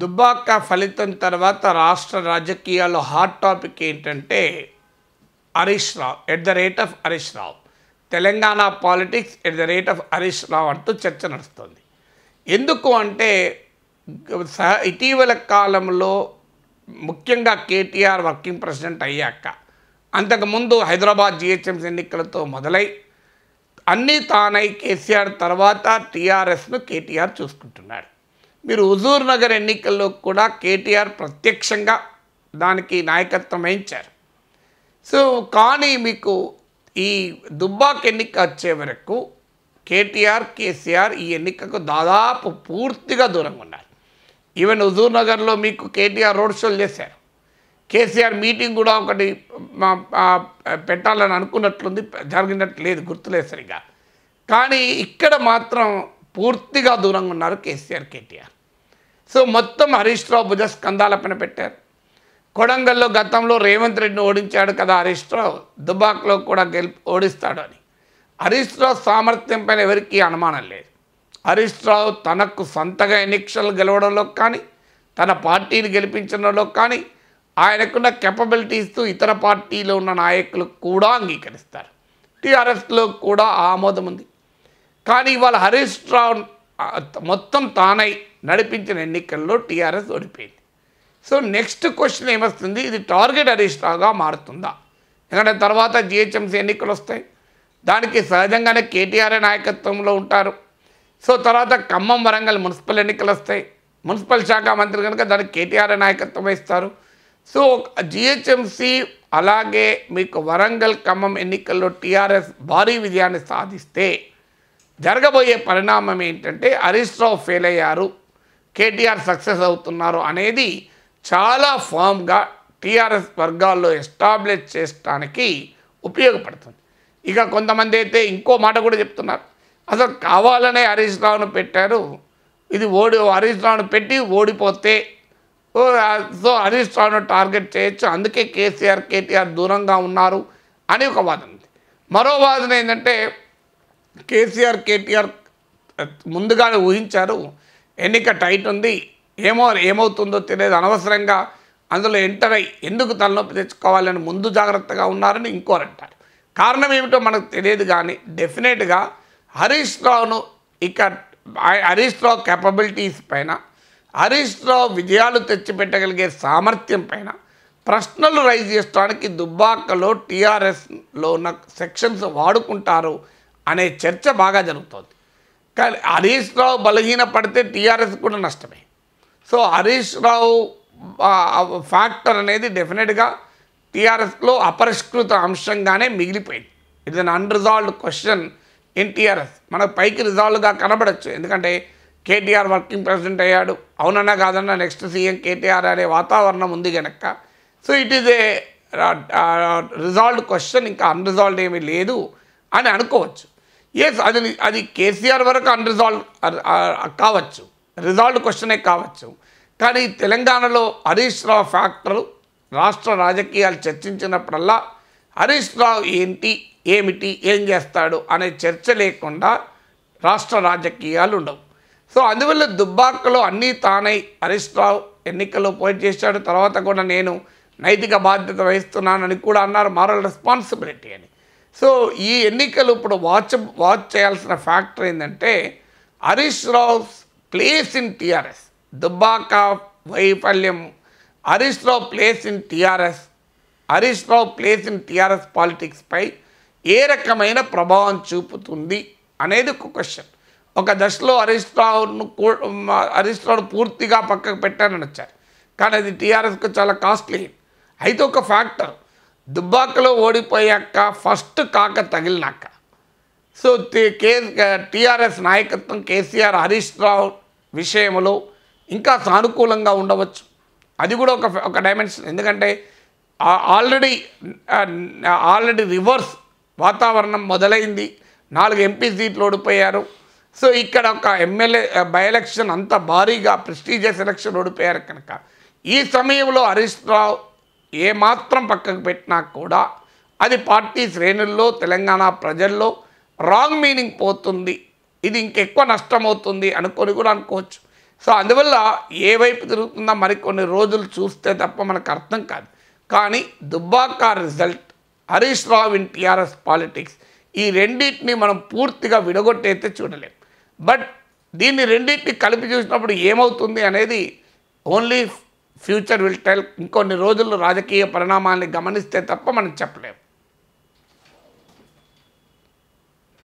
దుబ్బాక ఫలితం తర్వాత రాష్ట్ర రాజకీయాల్లో హాట్ టాపిక్ ఏంటంటే Harish Rao at the rate of Harish Rao Telangana politics at the rate of Harish Rao అంటూ చర్చ నడుస్తుంది ఎందుకు అంటే ఇటీవల కాలంలో ముఖ్యంగా కేటీఆర్ వర్కింగ్ ప్రెసిడెంట్ అయ్యాక అంతకుముందు హైదరాబాద్ జిహెచ్ఎంసీ ఎన్నికలతో మొదలై అన్నీ తానై కేసీఆర్ తర్వాత టీఆర్ఎస్ను కేటీఆర్ చూసుకుంటున్నాడు మీరు హుజూర్ నగర్ ఎన్నికల్లో కూడా కేటీఆర్ ప్రత్యక్షంగా దానికి నాయకత్వం వహించారు సో కానీ మీకు ఈ దుబ్బాక్ ఎన్నిక వచ్చే వరకు కేటీఆర్ కేసీఆర్ ఈ ఎన్నికకు దాదాపు పూర్తిగా దూరంగా ఉన్నారు ఈవెన్ హుజూర్ నగర్లో మీకు కేటీఆర్ రోడ్ షోలు చేశారు కేసీఆర్ మీటింగ్ కూడా ఒకటి పెట్టాలని అనుకున్నట్లుంది జరిగినట్లు లేదు గుర్తులేసరిగా సరిగా కానీ ఇక్కడ మాత్రం పూర్తిగా దూరంగా ఉన్నారు కేసీఆర్ కేటీఆర్ సో మొత్తం హరీష్ రావు భుజ స్కందాల పైన పెట్టారు కొడంగల్లో గతంలో రేవంత్ రెడ్డిని ఓడించాడు కదా హరీష్ రావు దుబాక్లో కూడా గెలి ఓడిస్తాడు అని హరీష్ రావు సామర్థ్యం పైన ఎవరికీ అనుమానం లేదు హరీష్ రావు తనకు సొంతగా ఎన్నికలు గెలవడంలో కానీ తన పార్టీని గెలిపించడంలో కానీ ఆయనకున్న కెపబిలిటీస్తో ఇతర పార్టీలో ఉన్న నాయకులు కూడా అంగీకరిస్తారు టీఆర్ఎస్లో కూడా ఆమోదం ఉంది కానీ ఇవాళ హరీష్ రావు మొత్తం తానై నడిపించిన ఎన్నికల్లో టీఆర్ఎస్ ఓడిపోయింది సో నెక్స్ట్ క్వశ్చన్ ఏమొస్తుంది ఇది టార్గెట్ హరీష్ రావుగా మారుతుందా ఎందుకంటే తర్వాత జిహెచ్ఎంసీ ఎన్నికలు వస్తాయి దానికి సహజంగానే కేటీఆర్ నాయకత్వంలో ఉంటారు సో తర్వాత ఖమ్మం వరంగల్ మున్సిపల్ ఎన్నికలు వస్తాయి మున్సిపల్ శాఖ మంత్రి కనుక దానికి కేటీఆర్ నాయకత్వం ఇస్తారు సో జిహెచ్ఎంసీ అలాగే మీకు వరంగల్ ఖమ్మం ఎన్నికల్లో టీఆర్ఎస్ భారీ విజయాన్ని సాధిస్తే జరగబోయే పరిణామం ఏంటంటే హరీష్ రావు ఫెయిల్ అయ్యారు కేటీఆర్ సక్సెస్ అవుతున్నారు అనేది చాలా ఫామ్గా టీఆర్ఎస్ వర్గాల్లో ఎస్టాబ్లిష్ చేయడానికి ఉపయోగపడుతుంది ఇక కొంతమంది అయితే ఇంకో మాట కూడా చెప్తున్నారు అసలు కావాలనే హరీష్ రావును పెట్టారు ఇది ఓడి హరీష్ రావును పెట్టి ఓడిపోతే సో హరీష్ రావును టార్గెట్ చేయొచ్చు అందుకే కేసీఆర్ కేటీఆర్ దూరంగా ఉన్నారు అని ఒక వాదన ఉంది మరో వాదన ఏంటంటే కేసీఆర్ కేటీఆర్ ముందుగానే ఊహించారు ఎన్నిక టైట్ ఉంది ఏమో ఏమవుతుందో తెలియదు అనవసరంగా అందులో ఎంటర్ అయ్యి ఎందుకు తలనొప్పి తెచ్చుకోవాలని ముందు జాగ్రత్తగా ఉన్నారని ఇంకోరంటారు కారణం ఏమిటో మనకు తెలియదు కానీ డెఫినెట్గా హరీష్ రావును ఇక హరీష్ రావు కెపబిలిటీస్ పైన హరీష్ రావు విజయాలు తెచ్చిపెట్టగలిగే సామర్థ్యం పైన ప్రశ్నలు రైజ్ చేసుకోవడానికి దుబ్బాకలో టీఆర్ఎస్లో ఉన్న సెక్షన్స్ వాడుకుంటారు అనే చర్చ బాగా జరుగుతోంది కానీ హరీష్ రావు బలహీన పడితే టీఆర్ఎస్ కూడా నష్టమే సో హరీష్ రావు ఫ్యాక్టర్ అనేది డెఫినెట్గా టీఆర్ఎస్లో అపరిష్కృత అంశంగానే మిగిలిపోయింది it's un unresolved question in TRS మనకు పైకి రిజాల్వ్గా కనబడచ్చు ఎందుకంటే కేటీఆర్ వర్కింగ్ ప్రెసిడెంట్ అయ్యాడు అవునన్నా కాదన్నా నెక్స్ట్ సీఎం కేటీఆర్ అనే వాతావరణం ఉంది కనుక so it is a resolved question ఇంకా అన్రిజాల్వ్డ్ ఏమీ లేదు అని అనుకోవచ్చు ఎస్ అది అది కేసీఆర్ వరకు అన్రిజాల్వ్ కావచ్చు రిజాల్వ్డ్ క్వశ్చనే కావచ్చు కానీ తెలంగాణలో హరీష్ రావు ఫ్యాక్టరు రాష్ట్ర రాజకీయాలు చర్చించినప్పుడల్లా హరీష్ రావు ఏంటి ఏమిటి ఏం చేస్తాడు అనే చర్చ లేకుండా రాష్ట్ర రాజకీయాలు ఉండవు సో అందువల్ల దుబ్బాకలో అన్నీ తానై హరీష్ రావు ఎన్నికల్లో పోటీ చేశాడు తర్వాత కూడా నేను నైతిక బాధ్యత వహిస్తున్నానని కూడా అన్నారు మారల్ రెస్పాన్సిబిలిటీ అని సో ఈ ఎన్నికలు ఇప్పుడు వాచ్ వాచ్ చేయాల్సిన ఫ్యాక్టర్ ఏంటంటే Harish Rao place in TRS Dubbaka వైఫల్యం Harish Rao place in TRS Harish Rao place in TRS పాలిటిక్స్పై ఏ రకమైన ప్రభావం చూపుతుంది అనేది ఒక క్వశ్చన్ ఒక దశలో హరీష్ రావును హరీష్ రావును పూర్తిగా పక్కకు పెట్టానని వచ్చారు కానీ అది టీఆర్ఎస్కు చాలా కాస్ట్లీ అయితే ఒక ఫ్యాక్టర్ దుబ్బాకలో ఓడిపోయాక ఫస్ట్ కాక తగిలినాక సో కే టీఆర్ఎస్ నాయకత్వం కేసీఆర్ హరీష్ రావు విషయంలో ఇంకా సానుకూలంగా ఉండవచ్చు అది కూడా ఒక ఒక డైమెన్షన్ ఎందుకంటే ఆల్రెడీ ఆల్రెడీ రివర్స్ వాతావరణం మొదలైంది నాలుగు ఎంపీ సీట్లు ఓడిపోయారు సో ఇక్కడ ఒక ఎమ్మెల్యే బై ఎలక్షన్ అంత భారీగా ప్రెస్టీజియస్ ఎలక్షన్ ఓడిపోయారు కనుక ఈ సమయంలో హరీష్ రావు ఏమాత్రం పక్కకు పెట్టినా కూడా అది పార్టీ శ్రేణుల్లో తెలంగాణ ప్రజల్లో రాంగ్ మీనింగ్ పోతుంది ఇది ఇంకెక్కువ నష్టమవుతుంది అనుకొని కూడా అనుకోవచ్చు సో అందువల్ల ఏ వైపు తిరుగుతుందో మరికొన్ని రోజులు చూస్తే తప్ప మనకు అర్థం కాదు కానీ Dubbaka result Harish Rao in TRS politics ఈ రెండింటిని మనం పూర్తిగా విడగొట్టయితే చూడలేం బట్ దీన్ని రెండింటిని కలిపి చూసినప్పుడు ఏమవుతుంది అనేది ఓన్లీ ఫ్యూచర్ విల్ టెల్ ఇంకొన్ని రోజుల్లో రాజకీయ పరిణామాల్ని గమనిస్తే తప్ప మనం చెప్పలేము